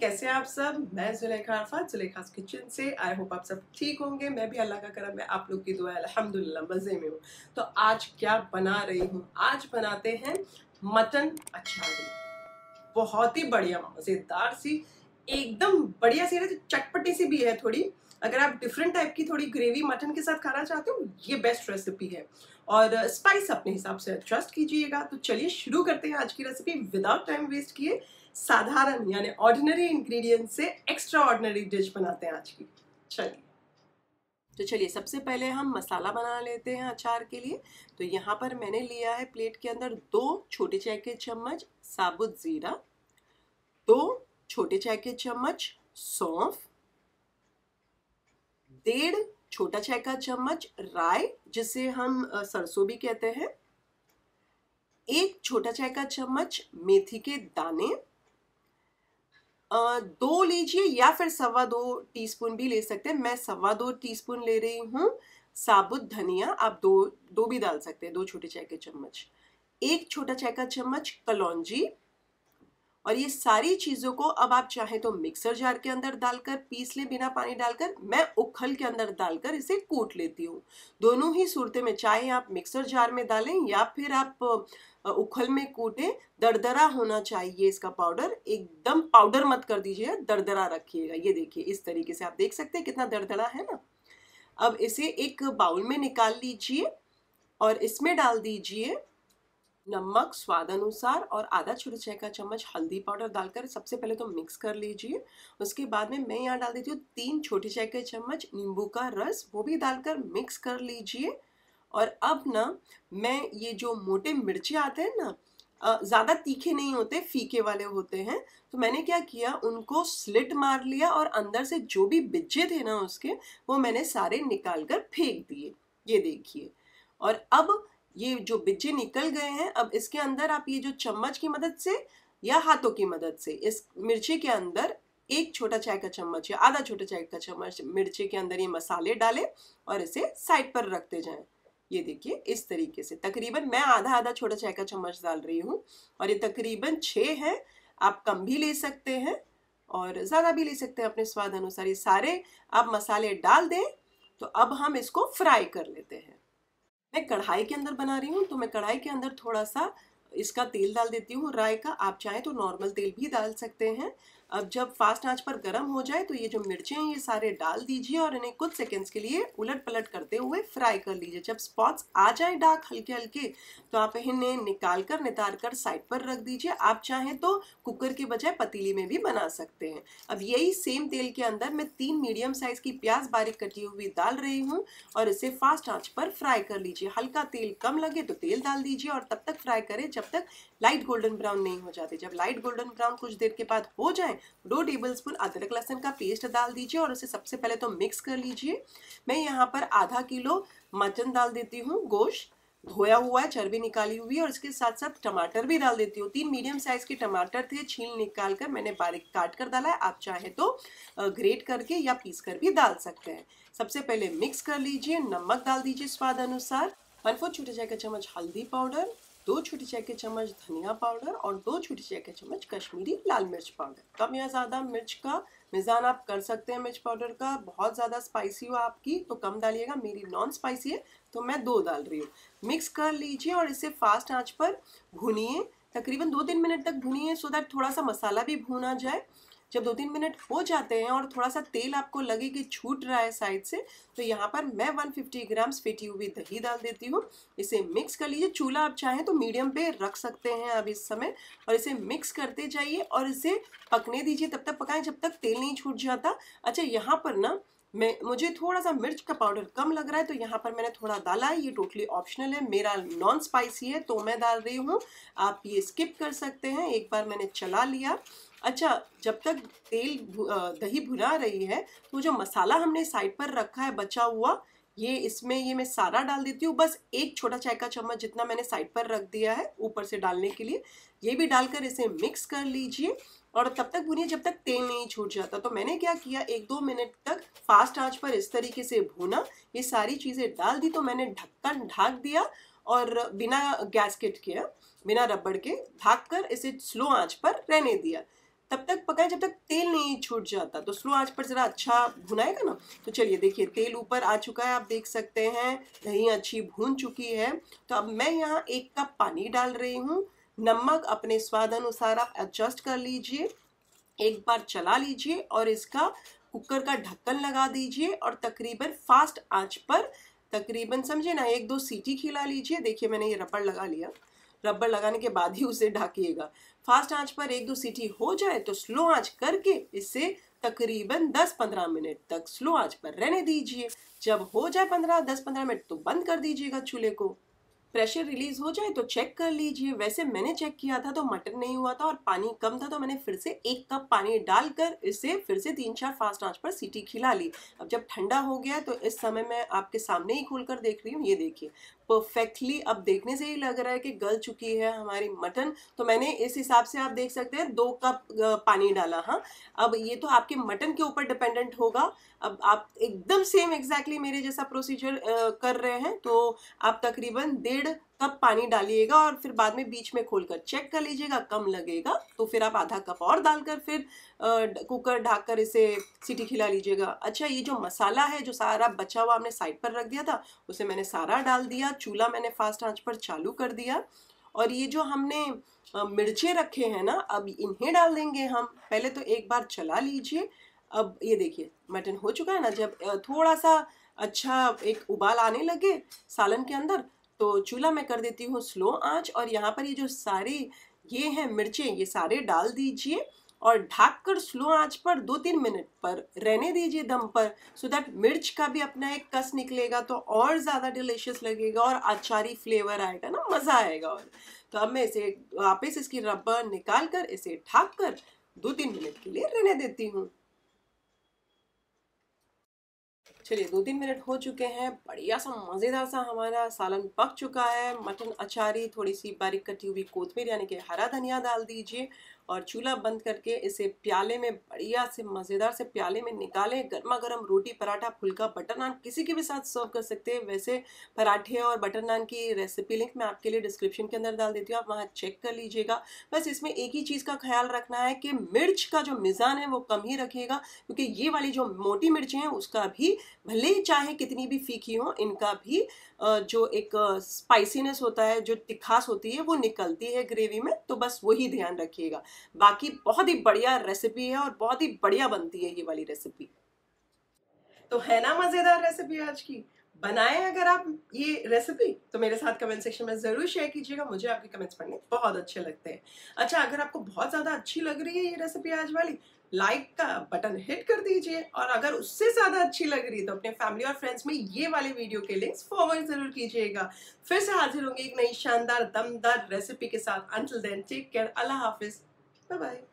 कैसे आप सब मैं जुलेखा अरफा जुलेखा किचन से आई होप आप सब ठीक होंगे मैं भी अल्लाह का करम है आप लोग की दुआ अलहमदिल्ला मज़े में हूँ तो आज क्या बना रही हूँ आज बनाते हैं मटन अचारी बहुत ही बढ़िया मज़ेदार सी एकदम बढ़िया सी है चटपटी सी भी है थोड़ी अगर आप डिफरेंट टाइप की थोड़ी ग्रेवी मटन के साथ खाना चाहते हो ये बेस्ट रेसिपी है और स्पाइस अपने हिसाब से एडजस्ट कीजिएगा तो चलिए शुरू करते हैं आज की रेसिपी विदाउट टाइम वेस्ट किए साधारण यानी ऑर्डिनरी इंग्रेडिएंट से एक्स्ट्रा ऑर्डिनरी डिश बनाते हैं आज की चलिए तो चलिए सबसे पहले हम मसाला बना लेते हैं अचार के लिए तो यहाँ पर मैंने लिया है प्लेट के अंदर दो छोटे चाय के चम्मच साबुत ज़ीरा दो छोटे चाय के चम्मच सौंफ डेढ़ छोटा चाय का चम्मच राय जिसे हम सरसों भी कहते हैं एक छोटा चाय का चम्मच मेथी के दाने दो लीजिए या फिर सवा दो टीस्पून भी ले सकते हैं मैं सवा दो टीस्पून ले रही हूँ साबुत धनिया आप दो दो भी डाल सकते हैं दो छोटे चाय के चम्मच एक छोटा चाय का चम्मच कलौजी और ये सारी चीज़ों को अब आप चाहे तो मिक्सर जार के अंदर डालकर पीस ले बिना पानी डालकर मैं उखल के अंदर डालकर इसे कूट लेती हूँ दोनों ही सूरतें में चाहे आप मिक्सर जार में डालें या फिर आप उखल में कूटें दरदरा होना चाहिए इसका पाउडर एकदम पाउडर मत कर दीजिएगा दरदरा रखिएगा ये देखिए इस तरीके से आप देख सकते हैं कितना दरदरा है ना अब इसे एक बाउल में निकाल लीजिए और इसमें डाल दीजिए नमक स्वाद अनुसार और आधा छोटा चाय का चम्मच हल्दी पाउडर डालकर सबसे पहले तो मिक्स कर लीजिए उसके बाद में मैं यहाँ डाल देती हूँ तीन छोटे चाय के चम्मच नींबू का रस वो भी डालकर मिक्स कर लीजिए और अब ना मैं ये जो मोटे मिर्चे आते हैं ना ज़्यादा तीखे नहीं होते फीके वाले होते हैं तो मैंने क्या किया उनको स्लिट मार लिया और अंदर से जो भी बिज्जे थे ना उसके वो मैंने सारे निकाल कर फेंक दिए ये देखिए और अब ये जो बिज्जे निकल गए हैं अब इसके अंदर आप ये जो चम्मच की मदद से या हाथों की मदद से इस मिर्ची के अंदर एक छोटा चाय का चम्मच या आधा छोटा चाय का चम्मच मिर्ची के अंदर ये मसाले डालें और इसे साइड पर रखते जाएं ये देखिए इस तरीके से तकरीबन मैं आधा आधा छोटा चाय का चम्मच डाल रही हूँ और ये तकरीबन छः है आप कम भी ले सकते हैं और ज़्यादा भी ले सकते हैं अपने स्वाद अनुसार ये सारे आप मसाले डाल दें तो अब हम इसको फ्राई कर लेते हैं मैं कढ़ाई के अंदर बना रही हूँ तो मैं कढ़ाई के अंदर थोड़ा सा इसका तेल डाल देती हूँ राय का आप चाहें तो नॉर्मल तेल भी डाल सकते हैं अब जब फास्ट आंच पर गर्म हो जाए तो ये जो मिर्चें हैं ये सारे डाल दीजिए और इन्हें कुछ सेकेंड्स के लिए उलट पलट करते हुए फ्राई कर लीजिए जब स्पॉट्स आ जाए डार्क हल्के हल्के तो आप इन्हें निकाल कर नितार कर साइड पर रख दीजिए आप चाहें तो कुकर के बजाय पतीली में भी बना सकते हैं अब यही सेम तेल के अंदर मैं तीन मीडियम साइज़ की प्याज बारीक कटी हुई डाल रही हूँ और इसे फास्ट आँच पर फ्राई कर लीजिए हल्का तेल कम लगे तो तेल डाल दीजिए और तब तक फ्राई करें जब तक लाइट गोल्डन ब्राउन नहीं हो जाते जब लाइट गोल्डन ब्राउन कुछ देर के बाद हो जाए दो टेबल स्पून अदरक लहसन का पेस्ट डाल दीजिए और उसे सबसे पहले तो मिक्स कर लीजिए मैं यहाँ पर आधा किलो मटन डाल देती हूँ गोश्त धोया हुआ है चर्बी निकाली हुई है और इसके साथ साथ टमाटर भी डाल देती हूँ तीन मीडियम साइज के टमाटर थे छील निकाल कर मैंने बारीक काट कर डाला है आप चाहे तो ग्रेट करके या पीस कर भी डाल सकते हैं सबसे पहले मिक्स कर लीजिए नमक डाल दीजिए स्वाद अनुसार वन फोर छोटे जाएगा चम्मच हल्दी पाउडर दो छोटी चाय के चम्मच धनिया पाउडर और दो छोटी चाय के चम्मच कश्मीरी लाल मिर्च पाउडर कम तो या ज़्यादा मिर्च का मिज़ान आप कर सकते हैं मिर्च पाउडर का बहुत ज़्यादा स्पाइसी हो आपकी तो कम डालिएगा मेरी नॉन स्पाइसी है तो मैं दो डाल रही हूँ मिक्स कर लीजिए और इसे फास्ट आँच पर भूनिए तकरीबन दो तीन मिनट तक भूनिए सो दैट थोड़ा सा मसाला भी भूना जाए जब दो तीन मिनट हो जाते हैं और थोड़ा सा तेल आपको लगे कि छूट रहा है साइड से तो यहाँ पर मैं 150 ग्राम्स फेटी हुई दही डाल देती हूँ इसे मिक्स कर लीजिए चूल्हा आप चाहें तो मीडियम पे रख सकते हैं अब इस समय और इसे मिक्स करते जाइए और इसे पकने दीजिए तब तक पकाएं जब तक तेल नहीं छूट जाता अच्छा यहाँ पर ना मैं मुझे थोड़ा सा मिर्च का पाउडर कम लग रहा है तो यहाँ पर मैंने थोड़ा डाला है ये टोटली ऑप्शनल है मेरा नॉन स्पाइसी है तो मैं डाल रही हूँ आप ये स्किप कर सकते हैं एक बार मैंने चला लिया अच्छा जब तक तेल दही भुना रही है तो जो मसाला हमने साइड पर रखा है बचा हुआ ये इसमें ये मैं सारा डाल देती हूँ बस एक छोटा चाय का चम्मच जितना मैंने साइड पर रख दिया है ऊपर से डालने के लिए ये भी डालकर इसे मिक्स कर लीजिए और तब तक भूनिए जब तक तेल नहीं छूट जाता तो मैंने क्या किया एक दो मिनट तक फास्ट आंच पर इस तरीके से भूना ये सारी चीज़ें डाल दी तो मैंने ढक्कन ढाक दिया और बिना गैसकेट के बिना रबड़ के ढाक कर इसे स्लो आँच पर रहने दिया तब तक पकाए जब तक तेल नहीं छूट जाता तो स्लो आंच पर ज़रा अच्छा भुनाएगा ना तो चलिए देखिए तेल ऊपर आ चुका है आप देख सकते हैं दही अच्छी भून चुकी है तो अब मैं यहाँ एक कप पानी डाल रही हूँ नमक अपने स्वाद अनुसार आप एडजस्ट कर लीजिए एक बार चला लीजिए और इसका कुकर का ढक्कन लगा दीजिए और तकरीबन फास्ट आंच पर तकरीबन समझे ना एक दो सीटी खिला लीजिए देखिए मैंने ये रबड़ लगा लिया रबड़ लगाने के बाद ही उसे ढाकिएगा फास्ट आंच पर एक दो सीटी हो जाए तो स्लो आंच करके इसे तकरीबन 10-15 मिनट तक स्लो आंच पर रहने दीजिए जब हो जाए 15-10-15 मिनट तो बंद कर दीजिएगा चूल्हे को प्रेशर रिलीज हो जाए तो चेक कर लीजिए वैसे मैंने चेक किया था तो मटन नहीं हुआ था और पानी कम था तो मैंने फिर से एक कप पानी डालकर इसे फिर से तीन चार फास्ट आंच पर सीटी खिला ली अब जब ठंडा हो गया तो इस समय मैं आपके सामने ही खोल कर देख रही हूँ ये देखिए परफेक्टली अब देखने से ही लग रहा है कि गल चुकी है हमारी मटन तो मैंने इस हिसाब से आप देख सकते हैं दो कप पानी डाला हाँ अब ये तो आपके मटन के ऊपर डिपेंडेंट होगा अब आप एकदम सेम एग्जैक्टली exactly मेरे जैसा प्रोसीजर कर रहे हैं तो आप तकरीबन डेढ़ तब पानी डालिएगा और फिर बाद में बीच में खोलकर चेक कर लीजिएगा कम लगेगा तो फिर आप आधा कप और डालकर फिर कुकर ढाक कर इसे सीटी खिला लीजिएगा अच्छा ये जो मसाला है जो सारा बचा हुआ हमने साइड पर रख दिया था उसे मैंने सारा डाल दिया चूल्हा मैंने फास्ट आँच पर चालू कर दिया और ये जो हमने मिर्चे रखे हैं ना अब इन्हें डाल देंगे हम पहले तो एक बार चला लीजिए अब ये देखिए मटन हो चुका है ना जब थोड़ा सा अच्छा एक उबाल आने लगे सालन के अंदर तो चूल्हा मैं कर देती हूँ स्लो आंच और यहाँ पर ये जो सारे ये हैं मिर्चें ये सारे डाल दीजिए और ढाक कर स्लो आंच पर दो तीन मिनट पर रहने दीजिए दम पर सो दैट मिर्च का भी अपना एक कस निकलेगा तो और ज़्यादा डिलिशियस लगेगा और अचारी फ्लेवर आएगा ना मज़ा आएगा और तो अब मैं इसे वापस इसकी रबर निकाल कर इसे ढाक कर दो तीन मिनट के लिए रहने देती हूँ चलिए दो तीन मिनट हो चुके हैं बढ़िया सा मज़ेदार सा हमारा सालन पक चुका है मटन अचारी थोड़ी सी बारीक कटी हुई कोथमीर यानी कि हरा धनिया डाल दीजिए और चूल्हा बंद करके इसे प्याले में बढ़िया से मज़ेदार से प्याले में निकालें गर्मा गर्म रोटी पराठा फुल्का बटर नान किसी के भी साथ सर्व कर सकते हैं वैसे पराठे और बटर नान की रेसिपी लिंक मैं आपके लिए डिस्क्रिप्शन के अंदर डाल देती हूँ आप वहाँ चेक कर लीजिएगा बस इसमें एक ही चीज़ का ख्याल रखना है कि मिर्च का जो मिज़ान है वो कम ही रखिएगा क्योंकि ये वाली जो मोटी मिर्चें हैं उसका भी भले ही चाहे कितनी भी फीकी हो इनका भी जो एक स्पाइसीनेस होता है जो तिखास होती है वो निकलती है ग्रेवी में तो बस वही ध्यान रखिएगा बाकी बहुत ही बढ़िया रेसिपी है और बहुत ही बढ़िया बनती है ये वाली रेसिपी तो है ना मज़ेदार रेसिपी आज की बनाए अगर आप ये रेसिपी तो मेरे साथ कमेंट सेक्शन में ज़रूर शेयर कीजिएगा मुझे आपके कमेंट्स पढ़ने बहुत अच्छे लगते हैं अच्छा अगर आपको बहुत ज़्यादा अच्छी लग रही है ये रेसिपी आज वाली लाइक का बटन हिट कर दीजिए और अगर उससे ज़्यादा अच्छी लग रही है तो अपने फैमिली और फ्रेंड्स में ये वाले वीडियो के लिंक्स फॉरवर्ड ज़रूर कीजिएगा फिर से हाजिर होंगे एक नई शानदार दमदार रेसिपी के साथ अंटिल देन टेक केयर अल्लाह हाफिज़ बाय बाय